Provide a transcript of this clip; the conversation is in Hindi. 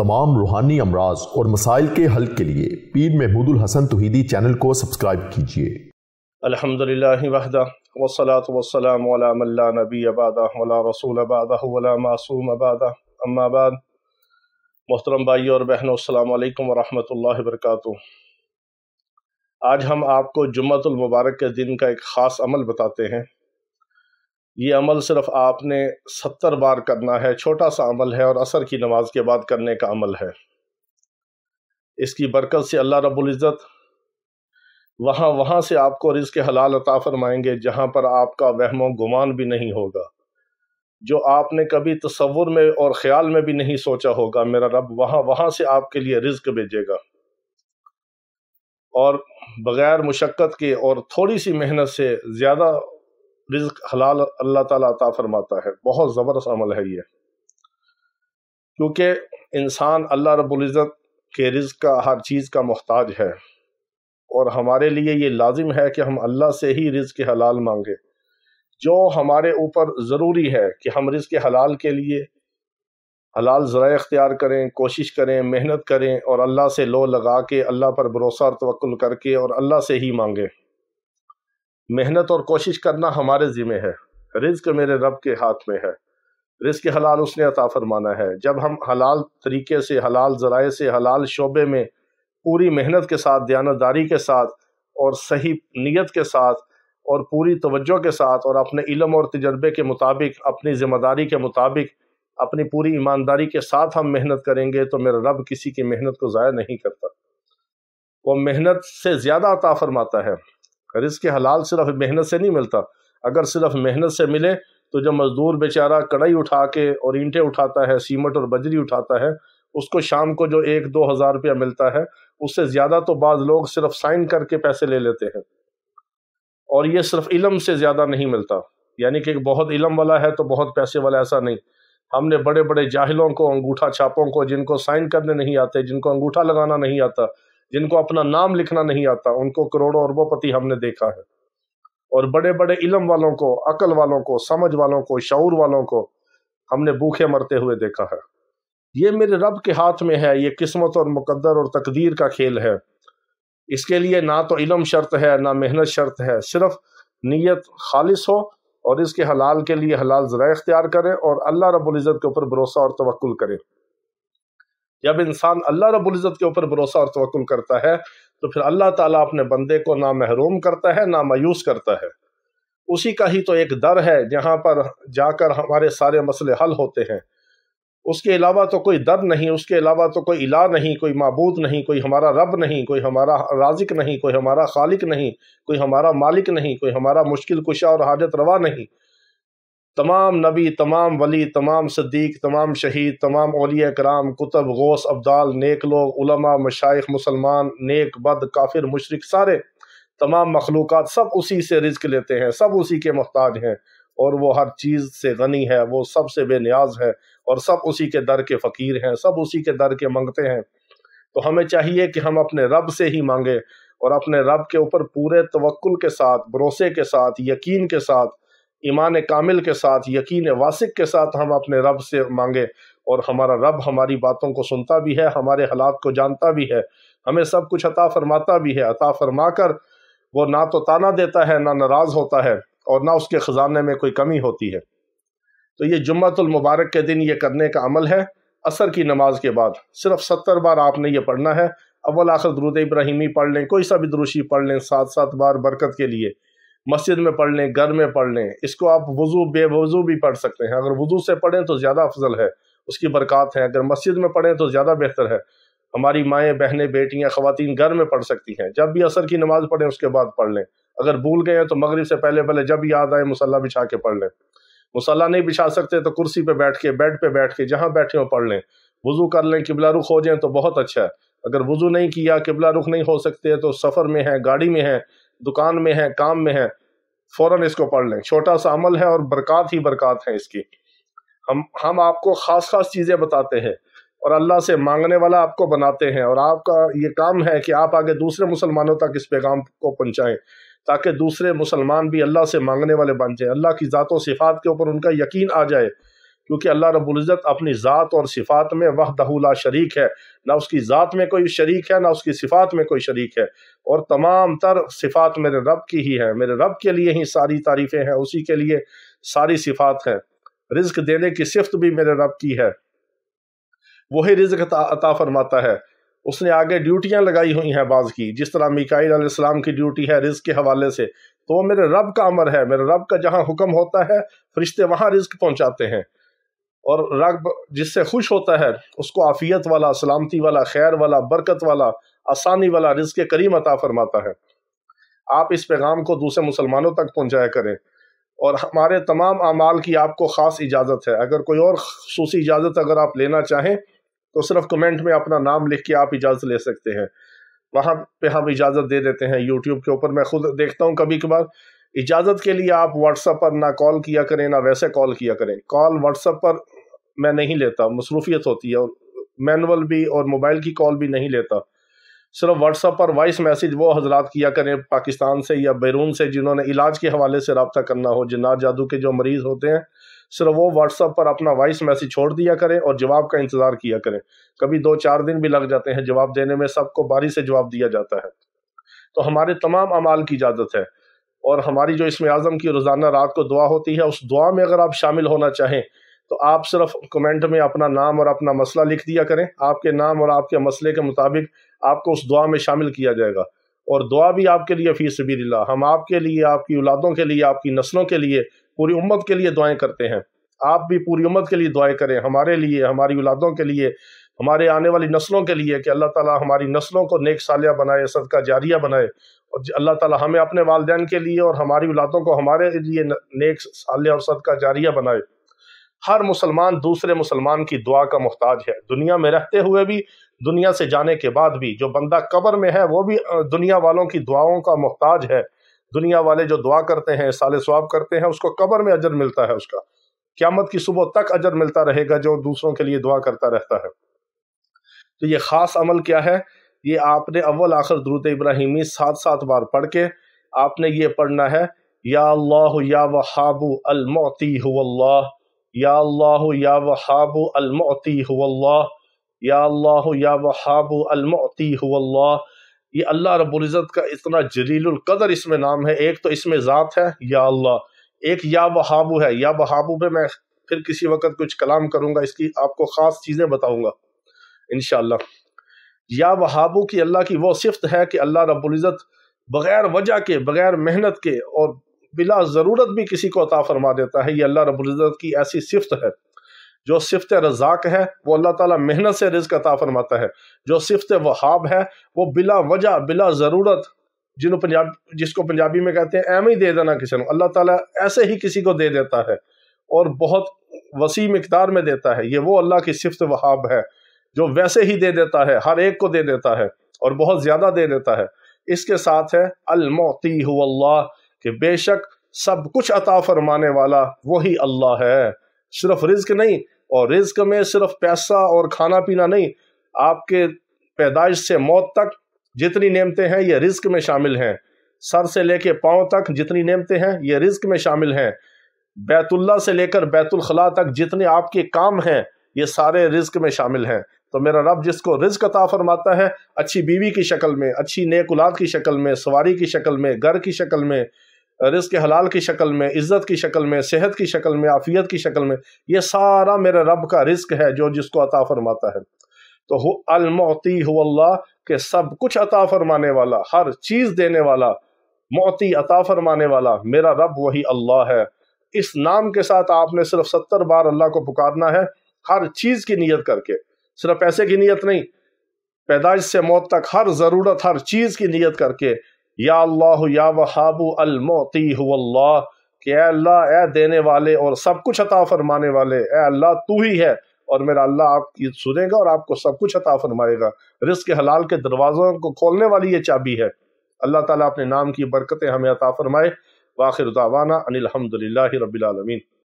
तमाम रूहानी अमराज और मसाइल के हल के लिए पीर महमूद हसन तुहीदी चैनल को सब्सक्राइब कीजिए मोहतरम भाई और बहनों अल्लाम वालेकुम वरहमतुल्लाहि वबरकातु आज हम आपको जुम्मतुल मुबारक के दिन का एक ख़ास अमल बताते हैं ये अमल सिर्फ आपने सत्तर बार करना है छोटा सा अमल है और असर की नमाज के बाद करने का अमल है इसकी बरकत से अल्लाह रब्बुल इज़्ज़त वहाँ वहाँ से आपको रिज़ के हलाल अता फरमाएंगे जहाँ पर आपका वहमो गुमान भी नहीं होगा जो आपने कभी तस्वुर में और ख़्याल में भी नहीं सोचा होगा मेरा रब वहाँ वहाँ से आपके लिए रिज्क भेजेगा और बग़ैर मुशक्क़त के और थोड़ी सी मेहनत से ज़्यादा रिज्क हलाल अल्लाह ताला अता फरमाता है बहुत ज़बरदस्त अमल है ये क्योंकि इंसान अल्लाह रबुल्ज़त के रिज्क का हर चीज़ का मोहताज है और हमारे लिए ये लाजिम है कि हम अल्लाह से ही रिज्क हलाल मांगे जो हमारे ऊपर ज़रूरी है कि हम रिज्क हलाल के लिए हलाल ज़रा अख्तियार करें कोशिश करें मेहनत करें और अल्लाह से लो लगा के अल्लाह पर भरोसा और तवक्ल करके और अल्लाह से ही मांगें मेहनत और कोशिश करना हमारे ज़िम्मे है रिज्क मेरे रब के हाथ में है रिज्क हलाल उसने अता फरमाना है जब हम हलाल तरीके से हलाल ज़राए से हलाल शोबे में पूरी मेहनत के साथ दयानतदारी के साथ और सही नीयत के साथ और पूरी तवज्जो के साथ और अपने इलम और तजर्बे के मुताबिक अपनी ज़िम्मेदारी के मुताबिक अपनी पूरी ईमानदारी के साथ हम मेहनत करेंगे तो मेरा रब किसी की मेहनत को ज़ाया नहीं करता वो मेहनत से ज़्यादा अता फरमाता है रिस्क हलाल सिर्फ मेहनत से नहीं मिलता अगर सिर्फ मेहनत से मिले तो जब मज़दूर बेचारा कड़ाई उठा के और ईंटें उठाता है सीमट और बजरी उठाता है उसको शाम को जो एक दो हज़ार रुपया मिलता है उससे ज़्यादा तो बाद लोग सिर्फ साइन करके पैसे ले लेते हैं और ये सिर्फ इलम से ज़्यादा नहीं मिलता यानी कि बहुत इलम वाला है तो बहुत पैसे वाला ऐसा नहीं हमने बड़े बड़े जाहिलों को अंगूठा छापों को जिनको साइन करने नहीं आते जिनको अंगूठा लगाना नहीं आता जिनको अपना नाम लिखना नहीं आता उनको करोड़ों अरबोपति हमने देखा है और बड़े बड़े इलम वालों को अकल वालों को समझ वालों को शौर वालों को हमने भूखे मरते हुए देखा है ये मेरे रब के हाथ में है ये किस्मत और मुकद्दर और तकदीर का खेल है इसके लिए ना तो इलम शर्त है ना मेहनत शर्त है सिर्फ नीयत खालिस हो और इसके हलाल के लिए हलाल ज़रा इख्तियार करें और अल्लाह रबुल्ज़त के ऊपर भरोसा और तवक्ल करें जब इंसान अल्लाह रबुल्ज़त के ऊपर भरोसा और तवक्ल करता है तो फिर अल्लाह ताला अपने बंदे को ना महरूम करता है ना मायूस करता है उसी का ही तो एक दर है जहाँ पर जाकर हमारे सारे मसले हल होते हैं उसके अलावा तो कोई दर नहीं उसके अलावा तो कोई इला नहीं कोई मबूद नहीं कोई हमारा रब नहीं कोई हमारा राजिक नहीं कोई हमारा खालिक नहीं कोई हमारा मालिक नहीं कोई हमारा मुश्किल कुशा और हाजत रवा नहीं तमाम नबी तमाम वली तमाम सदीक तमाम शहीद तमाम ओलिया कराम कुतब गौस अब्दाल नेक लोग उलमा मशाइ मुसलमान नेक बद काफिर मुशरक सारे तमाम मखलूक सब उसी से रिज्क लेते हैं सब उसी के महताज हैं और वो हर चीज़ से गनी है वो सब से बेनियाज है और सब उसी के दर के फ़कीर हैं सब उसी के दर के मंगते हैं तो हमें चाहिए कि हम अपने रब से ही मांगे और अपने रब के ऊपर पूरे तवक्ल के साथ भरोसे के साथ यकीन के साथ ईमान कामिल के साथ यकीन वासिक के साथ हम अपने रब से मांगे और हमारा रब हमारी बातों को सुनता भी है हमारे हालात को जानता भी है हमें सब कुछ अता फरमाता भी है अता फरमा कर वो ना तो ताना देता है ना नाराज़ होता है और ना उसके ख़जाने में कोई कमी होती है तो ये मुबारक के दिन ये करने का अमल है असर की नमाज के बाद सिर्फ सत्तर बार आपने ये पढ़ना है अव्वल आखिर दरुद इब्राहिमी पढ़ लें कोई सा भी द्रुशी पढ़ लें सात सात बार बरकत के लिए मस्जिद में पढ़ लें घर में पढ़ लें इसको आप वज़ू बेवज़ू भी पढ़ सकते हैं अगर वज़ू से पढ़ें तो ज़्यादा अफजल है उसकी बरक़ात है अगर मस्जिद में पढ़ें तो ज़्यादा बेहतर है हमारी माएँ बहनें बेटियाँ खुवान घर में पढ़ सकती हैं जब भी असर की नमाज़ पढ़ें उसके बाद पढ़ लें अगर भूल गए हैं तो मगरब से पहले पहले जब याद आए मुसल्ला बिछा के पढ़ लें मुसल्ला नहीं बिछा सकते तो कुर्सी पर बैठ के बेड पर बैठ के जहाँ बैठे हो पढ़ लें वज़ू कर लें किबला रुख हो जाए तो बहुत अच्छा है अगर वज़ू नहीं किया किबला रुख नहीं हो सकते तो सफ़र में हैं गाड़ी में हैं दुकान में है काम में है फौरन इसको पढ़ लें छोटा सा अमल है और बरकत ही बरकत है इसकी हम हम आपको ख़ास ख़ास चीज़ें बताते हैं और अल्लाह से मांगने वाला आपको बनाते हैं और आपका ये काम है कि आप आगे दूसरे मुसलमानों तक इस पैगाम को पहुँचाएं ताकि दूसरे मुसलमान भी अल्लाह से मांगने वाले बन जाए अल्लाह की ज़ात सिफ़ात के ऊपर उनका यकीन आ जाए क्योंकि अल्लाह रबुल्ज़त अपनी ज़ात और सिफ़ात में दहूला शरीक है ना उसकी ज़ात में कोई शरीक है ना उसकी सिफ़ात में कोई शरीक है और तमाम तर सिफ़ात मेरे रब की ही है मेरे रब के लिए ही सारी तारीफ़ें हैं उसी के लिए सारी सिफ़ात हैं रिज्क देने की सिफत भी मेरे रब की है वही रिज्क अता फरमाता है उसने आगे ड्यूटियां लगाई हुई हैं बाज़ की जिस तरह मिकाईल सलाम की ड्यूटी है रिज़ के हवाले से तो वो मेरे रब का अमर है मेरे रब का जहाँ हुक्म होता है फरिश्ते वहाँ रिज्क पहुँचाते हैं और रब जिससे खुश होता है उसको आफियत वाला सलामती वाला खैर वाला बरकत वाला आसानी वाला के करीम अता फरमाता है आप इस पैगाम को दूसरे मुसलमानों तक पहुँचाया करें और हमारे तमाम अमाल की आपको ख़ास इजाज़त है अगर कोई और खसूस इजाज़त अगर आप लेना चाहें तो सिर्फ कमेंट में अपना नाम लिख के आप इजाज़त ले सकते हैं वहाँ पे हम इजाज़त दे देते हैं यूट्यूब के ऊपर मैं खुद देखता हूँ कभी कभार इजाज़त के लिए आप व्हाट्सएप पर ना कॉल किया करें ना वैसे कॉल किया करें कॉल व्हाट्सअप पर मैं नहीं लेता मसरूफियत होती है और मैनुअल भी और मोबाइल की कॉल भी नहीं लेता सिर्फ व्हाट्सएप पर वॉइस मैसेज वो हजरात किया करें पाकिस्तान से या बैरून से जिन्होंने इलाज के हवाले से रबता करना हो जिन्नार जादू के जो मरीज़ होते हैं सिर्फ वो व्हाट्सअप पर अपना वॉइस मैसेज छोड़ दिया करें और जवाब का इंतज़ार किया करें कभी दो चार दिन भी लग जाते हैं जवाब देने में सबको बारी से जवाब दिया जाता है तो हमारे तमाम अमाल की इजाज़त है और हमारी जो इसमें आज़म की रोज़ाना रात को दुआ होती है उस दुआ में अगर आप शामिल होना चाहें तो आप सिर्फ कमेंट में अपना नाम और अपना मसला लिख दिया करें आपके नाम और आपके मसले के मुताबिक आपको उस दुआ में शामिल किया जाएगा और दुआ भी आपके लिए फ़ी सबीला हम आपके लिए आपकी औलादों के लिए आपकी नस्लों के लिए पूरी उम्मत के लिए दुआएं करते हैं आप भी पूरी उम्मत के लिए दुआएं करें हमारे लिए हमारी औलादों के लिए हमारे आने वाली नस्लों के लिए कि अल्लाह ताला हमारी नस्लों को नेक सालिया बनाए सदका जारिया बनाए और अल्लाह ताला हमें अपने वालदेन के लिए और हमारी औलादों को हमारे लिए नेक सालिया और सदका जारिया बनाए हर मुसलमान दूसरे मुसलमान की दुआ का मोहताज है दुनिया में रहते हुए भी दुनिया से जाने के बाद भी जो बंदा कबर में है वो भी दुनिया वालों की दुआओं का मोहताज है दुनिया वाले जो दुआ करते हैं साले स्वाब करते हैं उसको कबर में अजर मिलता है उसका क्यामत की सुबह तक अजर मिलता रहेगा जो दूसरों के लिए दुआ करता रहता है तो ये ख़ास अमल क्या है ये आपने अव्वल आखिर द्रुत इब्राहिमी सात सात बार पढ़ के आपने ये पढ़ना है या अल्लाह या वहाबू अलमोती हुल्लाह या अल्लाह या वहाबू अलमोती हुल्लाह या अल्लाह या वहाबू अलमोती ये अल्लाह रबुल्ज़त का इतना जलील कदर इसमें नाम है एक तो इसमें ज़ात है या अल्लाह एक या वहाबू है या वहाबू पे मैं फिर किसी वक्त कुछ कलाम करूँगा इसकी आपको ख़ास चीज़ें बताऊँगा इन या वहाबों की अल्लाह की वह सिफत है कि अल्लाह रबुल्ज़त बग़ैर वजह के बग़ैर मेहनत के और बिला ज़रूरत भी किसी को अता फरमा देता है ये अल्लाह रबुल्ज़त की ऐसी सिफत है जो सिफत रज़ाक है वो अल्लाह ताला मेहनत से रिज्क अता फरमाता है जो सिफत वहाब है वो बिला वजह बिला ज़रूरत जिन्हों पंजाब जिसको पंजाबी में कहते हैं एम ही दे देना किसी को अल्लाह ताला ऐसे ही किसी को दे देता है और बहुत वसी मकदार में देता है ये वो अल्लाह की सिफत वहाब है जो वैसे ही दे देता है हर एक को दे देता है और बहुत ज्यादा दे देता है इसके साथ है अलमोती अल्लाह कि बेशक सब कुछ अता फरमाने वाला वही अल्लाह है सिर्फ रिज्क नहीं और रिज्क में सिर्फ पैसा और खाना पीना नहीं आपके पैदाइश से मौत तक जितनी नेमते हैं ये रिज्क में शामिल हैं सर से लेके पाँव तक जितनी नेमते हैं ये रिज्क में शामिल हैं बैतुल्ला से लेकर बैतुलखला तक जितने आपके काम हैं ये सारे रिज्क में शामिल हैं तो मेरा रब जिसको रिज्क अता फरमाता है अच्छी बीवी की शक्ल में अच्छी नेक उलाद की शक्ल में सवारी की शक्ल में घर की शक्ल में रिज्क हलाल की शक्ल में इज़्ज़त की शक्ल में सेहत की शक्ल में आफ़ियत की शक्ल में ये सारा मेरे रब का रिज्क है जो जिसको अता फरमाता है तो अलमोती हु अल्लाह के सब कुछ अता फरमाने वाला हर चीज़ देने वाला मोती अता फरमाने वाला मेरा रब वही अल्लाह है इस नाम के साथ आपने सिर्फ सत्तर बार अल्लाह को पुकारना है हर चीज़ की नीयत करके सिर्फ पैसे की नीयत नहीं पैदाइश से मौत तक हर ज़रूरत हर चीज़ की नीयत करके या अल्लाह या वहाबू अलमोती हुल्ला अल्लाह ए अल्लाह ए देने वाले और सब कुछ अता फरमाने वाले ए अल्लाह तू ही है और मेरा अल्लाह आपकी सुनेगा और आपको सब कुछ अता फरमाएगा रिस्क के हलाल के दरवाज़ों को खोलने वाली ये चाबी है अल्लाह ताला अपने नाम की बरकतें हमें अता फरमाए वाखिर दावाना अनिलहमदिल्ला रबीआलमीन